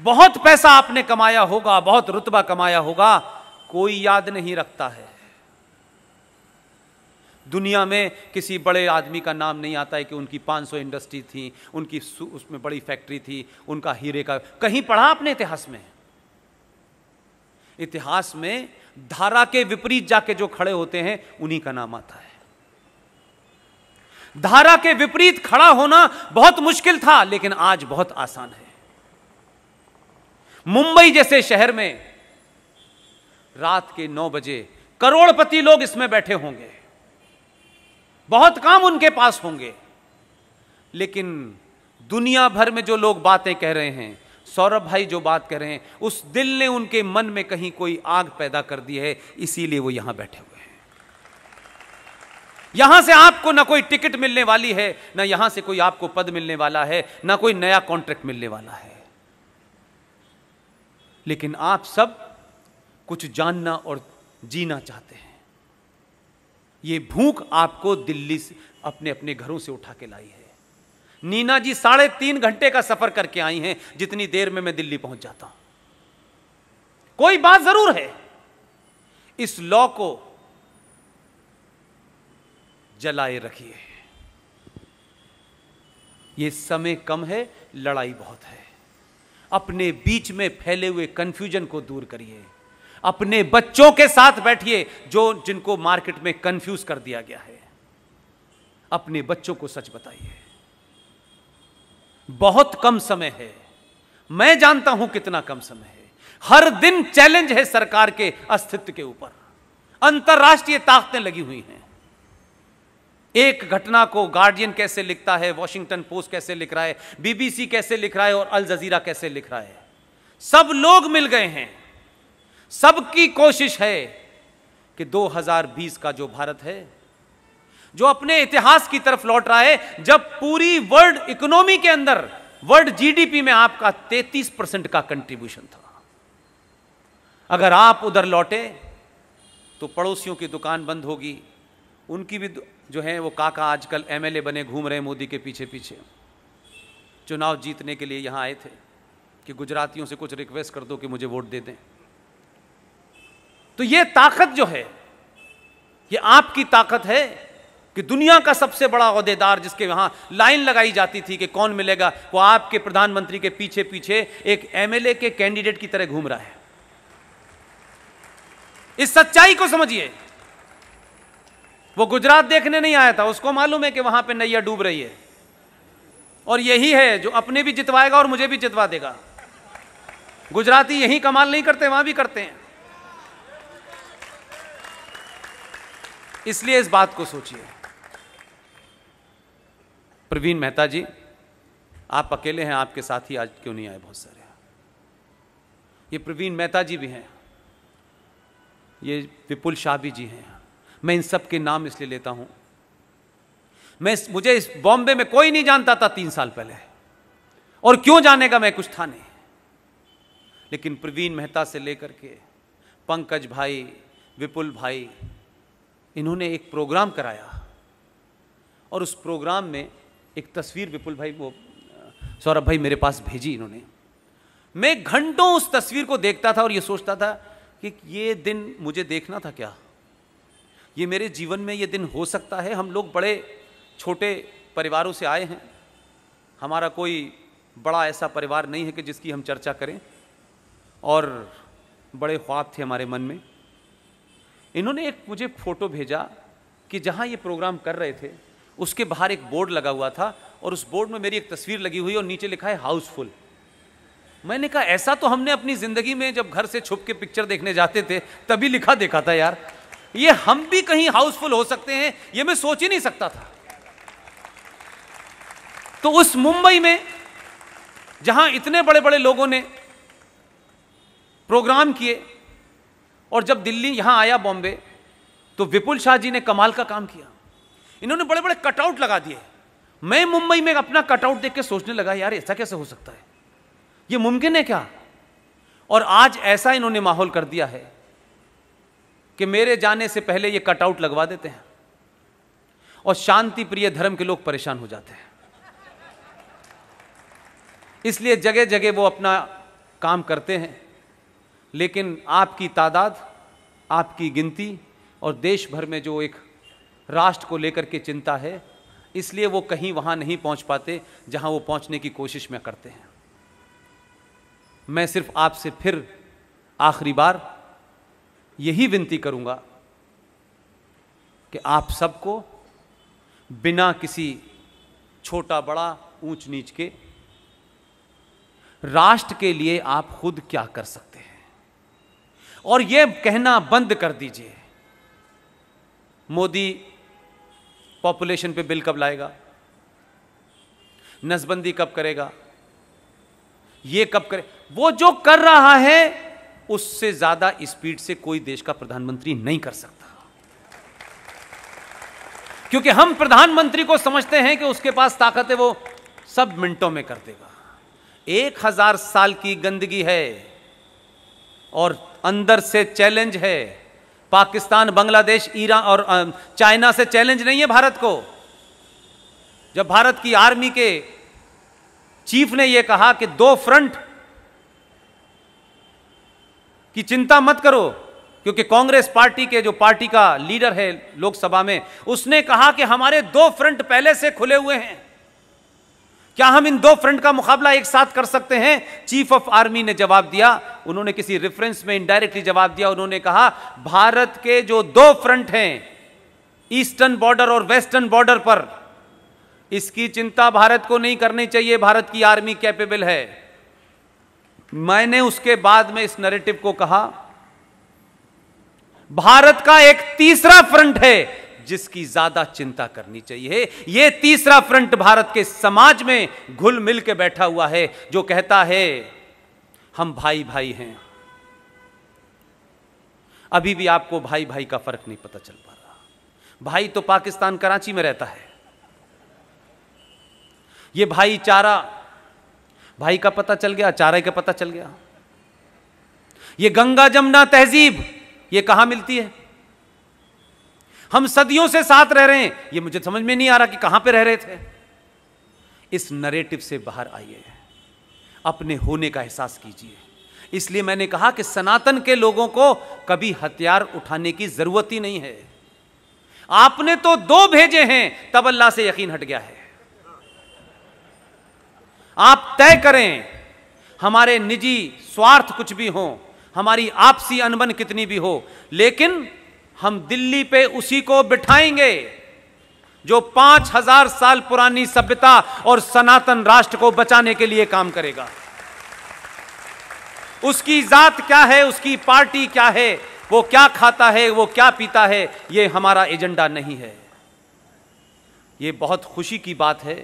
बहुत पैसा आपने कमाया होगा बहुत रुतबा कमाया होगा कोई याद नहीं रखता है दुनिया में किसी बड़े आदमी का नाम नहीं आता है कि उनकी 500 इंडस्ट्री थी उनकी उसमें बड़ी फैक्ट्री थी उनका हीरे का कहीं पढ़ा आपने इतिहास में इतिहास में धारा के विपरीत जाके जो खड़े होते हैं उन्हीं का नाम आता है धारा के विपरीत खड़ा होना बहुत मुश्किल था लेकिन आज बहुत आसान है मुंबई जैसे शहर में रात के नौ बजे करोड़पति लोग इसमें बैठे होंगे बहुत काम उनके पास होंगे लेकिन दुनिया भर में जो लोग बातें कह रहे हैं सौरभ भाई जो बात कर रहे हैं उस दिल ने उनके मन में कहीं कोई आग पैदा कर दी है इसीलिए वो यहां बैठे हुए हैं यहां से आपको ना कोई टिकट मिलने वाली है ना यहां से कोई आपको पद मिलने वाला है ना कोई नया कॉन्ट्रैक्ट मिलने वाला है लेकिन आप सब कुछ जानना और जीना चाहते हैं ये भूख आपको दिल्ली से अपने अपने घरों से उठा के लाई है नीना जी साढ़े तीन घंटे का सफर करके आई हैं जितनी देर में मैं दिल्ली पहुंच जाता हूं कोई बात जरूर है इस लॉ को जलाए रखिए यह समय कम है लड़ाई बहुत है अपने बीच में फैले हुए कंफ्यूजन को दूर करिए अपने बच्चों के साथ बैठिए जो जिनको मार्केट में कंफ्यूज कर दिया गया है अपने बच्चों को सच बताइए बहुत कम समय है मैं जानता हूं कितना कम समय है हर दिन चैलेंज है सरकार के अस्तित्व के ऊपर अंतर्राष्ट्रीय ताकतें लगी हुई हैं एक घटना को गार्डियन कैसे लिखता है वॉशिंगटन पोस्ट कैसे लिख रहा है बीबीसी कैसे लिख रहा है और अल जजीरा कैसे लिख रहा है सब लोग मिल गए हैं सबकी कोशिश है कि 2020 का जो भारत है जो अपने इतिहास की तरफ लौट रहा है जब पूरी वर्ल्ड इकोनॉमी के अंदर वर्ल्ड जीडीपी में आपका 33 परसेंट का कंट्रीब्यूशन था अगर आप उधर लौटे तो पड़ोसियों की दुकान बंद होगी उनकी भी जो हैं वो काका आजकल एमएलए बने घूम रहे मोदी के पीछे पीछे चुनाव जीतने के लिए यहाँ आए थे कि गुजरातियों से कुछ रिक्वेस्ट कर दो कि मुझे वोट दे दें तो ये ताकत जो है ये आपकी ताकत है कि दुनिया का सबसे बड़ा अहदेदार जिसके यहां लाइन लगाई जाती थी कि कौन मिलेगा वो आपके प्रधानमंत्री के पीछे पीछे एक एमएलए के कैंडिडेट की तरह घूम रहा है इस सच्चाई को समझिए वो गुजरात देखने नहीं आया था उसको मालूम है कि वहां पे नैया डूब रही है और यही है जो अपने भी जितवाएगा और मुझे भी जितवा देगा गुजराती यही कमाल नहीं करते वहां भी करते हैं इसलिए इस बात को सोचिए प्रवीण मेहता जी आप अकेले हैं आपके साथ ही आज क्यों नहीं आए बहुत सारे ये प्रवीण मेहता जी भी हैं ये विपुल शाह भी जी हैं मैं इन सब के नाम इसलिए लेता हूं मैं मुझे इस बॉम्बे में कोई नहीं जानता था तीन साल पहले और क्यों जाने का मैं कुछ था नहीं लेकिन प्रवीण मेहता से लेकर के पंकज भाई विपुल भाई इन्होंने एक प्रोग्राम कराया और उस प्रोग्राम में एक तस्वीर विपुल भाई वो सौरभ भाई मेरे पास भेजी इन्होंने मैं घंटों उस तस्वीर को देखता था और ये सोचता था कि ये दिन मुझे देखना था क्या ये मेरे जीवन में ये दिन हो सकता है हम लोग बड़े छोटे परिवारों से आए हैं हमारा कोई बड़ा ऐसा परिवार नहीं है कि जिसकी हम चर्चा करें और बड़े ख्वाब थे हमारे मन में इन्होंने एक मुझे फ़ोटो भेजा कि जहाँ ये प्रोग्राम कर रहे थे उसके बाहर एक बोर्ड लगा हुआ था और उस बोर्ड में मेरी एक तस्वीर लगी हुई और नीचे लिखा है हाउसफुल मैंने कहा ऐसा तो हमने अपनी ज़िंदगी में जब घर से छुप के पिक्चर देखने जाते थे तभी लिखा देखा था यार ये हम भी कहीं हाउसफुल हो सकते हैं ये मैं सोच ही नहीं सकता था तो उस मुंबई में जहां इतने बड़े बड़े लोगों ने प्रोग्राम किए और जब दिल्ली यहां आया बॉम्बे तो विपुल शाह जी ने कमाल का काम किया इन्होंने बड़े बड़े कटआउट लगा दिए मैं मुंबई में अपना कटआउट देख के सोचने लगा यार ऐसा कैसे हो सकता है ये मुमकिन है क्या और आज ऐसा इन्होंने माहौल कर दिया है कि मेरे जाने से पहले ये कटआउट लगवा देते हैं और शांति प्रिय धर्म के लोग परेशान हो जाते हैं इसलिए जगह जगह वो अपना काम करते हैं लेकिन आपकी तादाद आपकी गिनती और देश भर में जो एक राष्ट्र को लेकर के चिंता है इसलिए वो कहीं वहां नहीं पहुंच पाते जहां वो पहुंचने की कोशिश में करते हैं मैं सिर्फ आपसे फिर आखिरी बार यही विनती करूंगा कि आप सबको बिना किसी छोटा बड़ा ऊंच नीच के राष्ट्र के लिए आप खुद क्या कर सकते हैं और यह कहना बंद कर दीजिए मोदी पॉपुलेशन पे बिल कब लाएगा नसबंदी कब करेगा ये कब करे वो जो कर रहा है उससे ज़्यादा स्पीड से कोई देश का प्रधानमंत्री नहीं कर सकता क्योंकि हम प्रधानमंत्री को समझते हैं कि उसके पास ताकत है वो सब मिनटों में कर देगा एक हजार साल की गंदगी है और अंदर से चैलेंज है पाकिस्तान बांग्लादेश ईरान और चाइना से चैलेंज नहीं है भारत को जब भारत की आर्मी के चीफ ने यह कहा कि दो फ्रंट कि चिंता मत करो क्योंकि कांग्रेस पार्टी के जो पार्टी का लीडर है लोकसभा में उसने कहा कि हमारे दो फ्रंट पहले से खुले हुए हैं क्या हम इन दो फ्रंट का मुकाबला एक साथ कर सकते हैं चीफ ऑफ आर्मी ने जवाब दिया उन्होंने किसी रेफरेंस में इनडायरेक्टली जवाब दिया उन्होंने कहा भारत के जो दो फ्रंट हैं ईस्टर्न बॉर्डर और वेस्टर्न बॉर्डर पर इसकी चिंता भारत को नहीं करनी चाहिए भारत की आर्मी कैपेबल है मैंने उसके बाद में इस नैरेटिव को कहा भारत का एक तीसरा फ्रंट है जिसकी ज्यादा चिंता करनी चाहिए यह तीसरा फ्रंट भारत के समाज में घुल मिल के बैठा हुआ है जो कहता है हम भाई भाई हैं अभी भी आपको भाई भाई का फर्क नहीं पता चल पा रहा भाई तो पाकिस्तान कराची में रहता है यह भाईचारा भाई का पता चल गया चारा का पता चल गया ये गंगा जमुना तहजीब ये कहां मिलती है हम सदियों से साथ रह रहे हैं ये मुझे समझ में नहीं आ रहा कि कहां पे रह रहे थे इस नरेटिव से बाहर आइए अपने होने का एहसास कीजिए इसलिए मैंने कहा कि सनातन के लोगों को कभी हथियार उठाने की जरूरत ही नहीं है आपने तो दो भेजे हैं तब अल्लाह से यकीन हट गया है आप तय करें हमारे निजी स्वार्थ कुछ भी हो हमारी आपसी अनबन कितनी भी हो लेकिन हम दिल्ली पे उसी को बिठाएंगे जो पांच हजार साल पुरानी सभ्यता और सनातन राष्ट्र को बचाने के लिए काम करेगा उसकी जात क्या है उसकी पार्टी क्या है वो क्या खाता है वो क्या पीता है ये हमारा एजेंडा नहीं है ये बहुत खुशी की बात है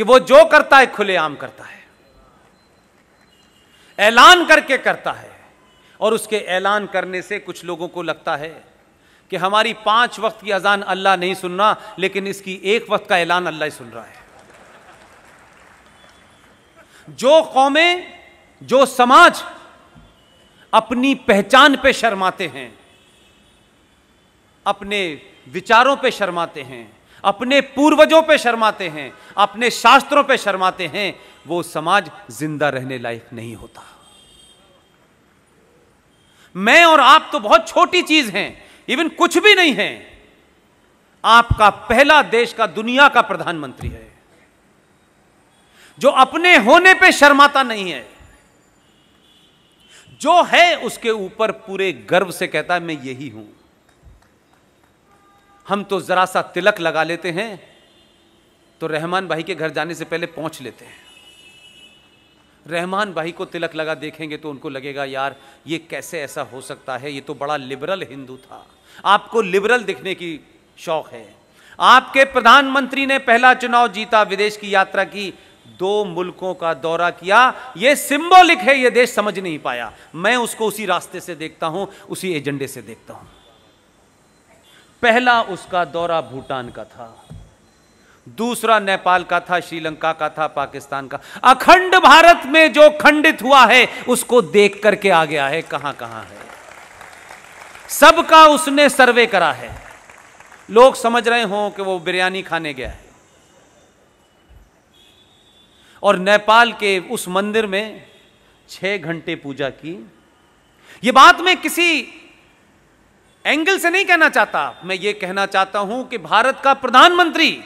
कि वो जो करता है खुलेआम करता है ऐलान करके करता है और उसके ऐलान करने से कुछ लोगों को लगता है कि हमारी पांच वक्त की अजान अल्लाह नहीं सुन रहा लेकिन इसकी एक वक्त का ऐलान अल्लाह ही सुन रहा है जो कौमें जो समाज अपनी पहचान पे शर्माते हैं अपने विचारों पे शर्माते हैं अपने पूर्वजों पे शर्माते हैं अपने शास्त्रों पे शर्माते हैं वो समाज जिंदा रहने लायक नहीं होता मैं और आप तो बहुत छोटी चीज हैं इवन कुछ भी नहीं है आपका पहला देश का दुनिया का प्रधानमंत्री है जो अपने होने पे शर्माता नहीं है जो है उसके ऊपर पूरे गर्व से कहता है मैं यही हूं हम तो ज़रा सा तिलक लगा लेते हैं तो रहमान भाई के घर जाने से पहले पहुंच लेते हैं रहमान भाई को तिलक लगा देखेंगे तो उनको लगेगा यार ये कैसे ऐसा हो सकता है ये तो बड़ा लिबरल हिंदू था आपको लिबरल दिखने की शौक है आपके प्रधानमंत्री ने पहला चुनाव जीता विदेश की यात्रा की दो मुल्कों का दौरा किया ये सिंबॉलिक है यह देश समझ नहीं पाया मैं उसको उसी रास्ते से देखता हूं उसी एजेंडे से देखता हूं पहला उसका दौरा भूटान का था दूसरा नेपाल का था श्रीलंका का था पाकिस्तान का अखंड भारत में जो खंडित हुआ है उसको देख करके आ गया है कहां कहां है सबका उसने सर्वे करा है लोग समझ रहे हों कि वो बिरयानी खाने गया है और नेपाल के उस मंदिर में छह घंटे पूजा की यह बात मैं किसी एंगल से नहीं कहना चाहता मैं ये कहना चाहता हूं कि भारत का प्रधानमंत्री